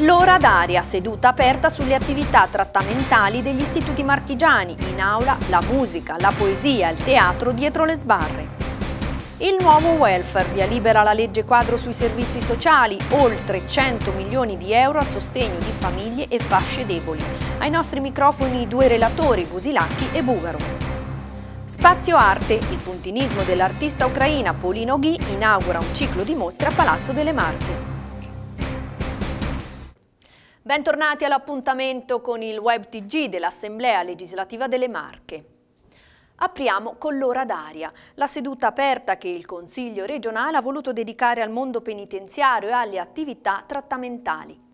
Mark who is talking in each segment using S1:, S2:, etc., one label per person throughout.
S1: L'ora d'aria, seduta aperta sulle attività trattamentali degli istituti marchigiani, in aula la musica, la poesia, il teatro dietro le sbarre. Il nuovo welfare via libera la legge quadro sui servizi sociali, oltre 100 milioni di euro a sostegno di famiglie e fasce deboli. Ai nostri microfoni i due relatori, Busilacchi e Bugaro. Spazio Arte, il puntinismo dell'artista ucraina Polino Ghi inaugura un ciclo di mostre a Palazzo delle Marche. Bentornati all'appuntamento con il web TG dell'Assemblea legislativa delle Marche. Apriamo con l'ora d'aria, la seduta aperta che il Consiglio regionale ha voluto dedicare al mondo penitenziario e alle attività trattamentali.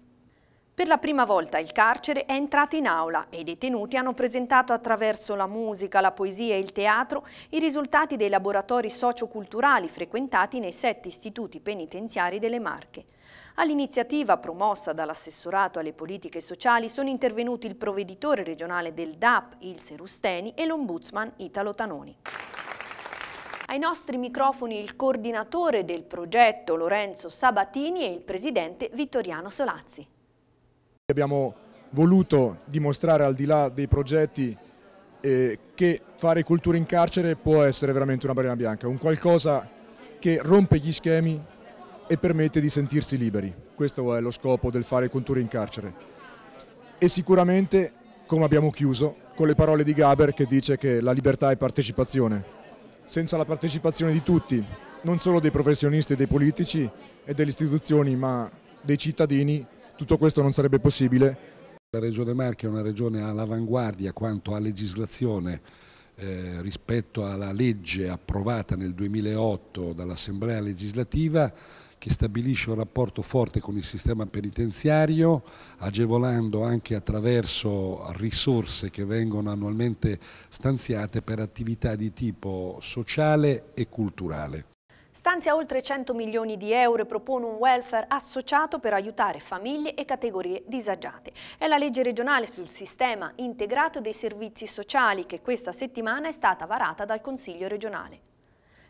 S1: Per la prima volta il carcere è entrato in aula e i detenuti hanno presentato attraverso la musica, la poesia e il teatro i risultati dei laboratori socioculturali frequentati nei sette istituti penitenziari delle Marche. All'iniziativa promossa dall'assessorato alle politiche sociali sono intervenuti il provveditore regionale del DAP, Ilse Rusteni, e l'ombudsman Italo Tanoni. Ai nostri microfoni il coordinatore del progetto Lorenzo Sabatini e il presidente Vittoriano Solazzi.
S2: Abbiamo voluto dimostrare al di là dei progetti eh, che fare cultura in carcere può essere veramente una barriera bianca, un qualcosa che rompe gli schemi e permette di sentirsi liberi. Questo è lo scopo del fare cultura in carcere. E sicuramente, come abbiamo chiuso, con le parole di Gaber che dice che la libertà è partecipazione. Senza la partecipazione di tutti, non solo dei professionisti dei
S3: politici e delle istituzioni, ma dei cittadini, tutto questo non sarebbe possibile. La Regione Marche è una regione all'avanguardia quanto a legislazione eh, rispetto alla legge approvata nel 2008 dall'Assemblea legislativa che stabilisce un rapporto forte con il sistema penitenziario, agevolando anche attraverso risorse che vengono annualmente stanziate per attività di tipo sociale e culturale.
S1: Stanzia oltre 100 milioni di euro e propone un welfare associato per aiutare famiglie e categorie disagiate. È la legge regionale sul sistema integrato dei servizi sociali che questa settimana è stata varata dal Consiglio regionale.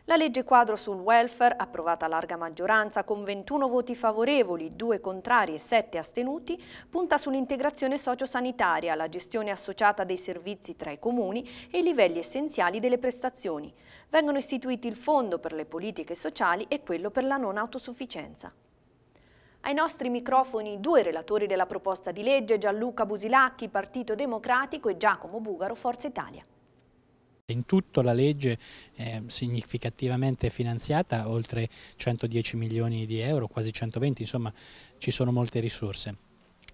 S1: La legge quadro sul welfare, approvata a larga maggioranza con 21 voti favorevoli, 2 contrari e 7 astenuti, punta sull'integrazione sociosanitaria, la gestione associata dei servizi tra i comuni e i livelli essenziali delle prestazioni. Vengono istituiti il Fondo per le politiche sociali e quello per la non autosufficienza. Ai nostri microfoni due relatori della proposta di legge, Gianluca Busilacchi, Partito Democratico e Giacomo Bugaro, Forza Italia.
S3: In tutto la legge è ehm, significativamente finanziata, oltre 110 milioni di euro, quasi 120, insomma ci sono molte risorse.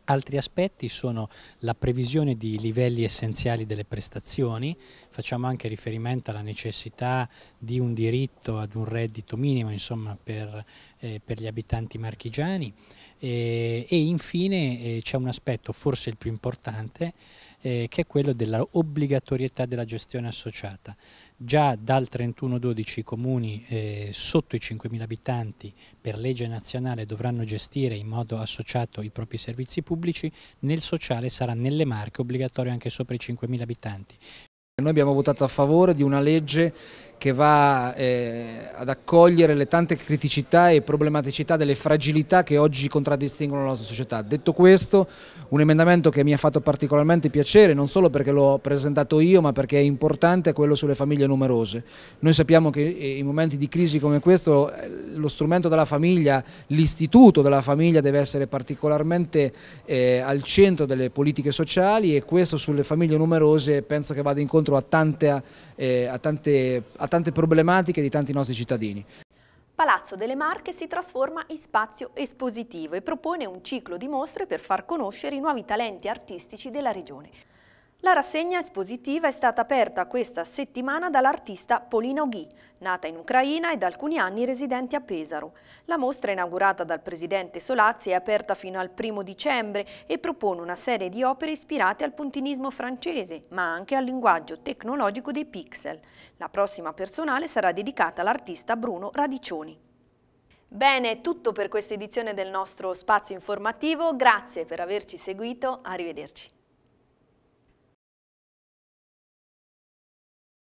S3: Altri aspetti sono la previsione di livelli essenziali delle prestazioni, facciamo anche riferimento alla necessità di un diritto ad un reddito minimo insomma, per, eh, per gli abitanti marchigiani e, e infine eh, c'è un aspetto forse il più importante eh, che è quello dell'obbligatorietà della gestione associata. Già dal 31-12 i comuni eh, sotto i 5.000 abitanti per legge nazionale dovranno gestire in modo associato i propri servizi pubblici, nel sociale sarà nelle marche obbligatorio anche sopra i 5.000 abitanti.
S2: Noi abbiamo votato a favore di una legge che va eh, ad accogliere le tante criticità e problematicità delle fragilità che oggi contraddistinguono la nostra società. Detto questo, un emendamento che mi ha fatto particolarmente piacere, non solo perché l'ho presentato io, ma perché è importante, è quello sulle famiglie numerose. Noi sappiamo che eh, in momenti di crisi come questo eh, lo strumento della famiglia, l'istituto della famiglia deve essere particolarmente eh, al centro delle politiche sociali e questo sulle famiglie numerose penso che vada incontro a tante, eh, a tante a tante problematiche di tanti nostri cittadini.
S1: Palazzo delle Marche si trasforma in spazio espositivo e propone un ciclo di mostre per far conoscere i nuovi talenti artistici della regione. La rassegna espositiva è stata aperta questa settimana dall'artista Polino Ghi, nata in Ucraina e da alcuni anni residente a Pesaro. La mostra, inaugurata dal presidente Solazzi, è aperta fino al primo dicembre e propone una serie di opere ispirate al puntinismo francese, ma anche al linguaggio tecnologico dei pixel. La prossima personale sarà dedicata all'artista Bruno Radicioni. Bene, è tutto per questa edizione del nostro spazio informativo. Grazie per averci seguito. Arrivederci.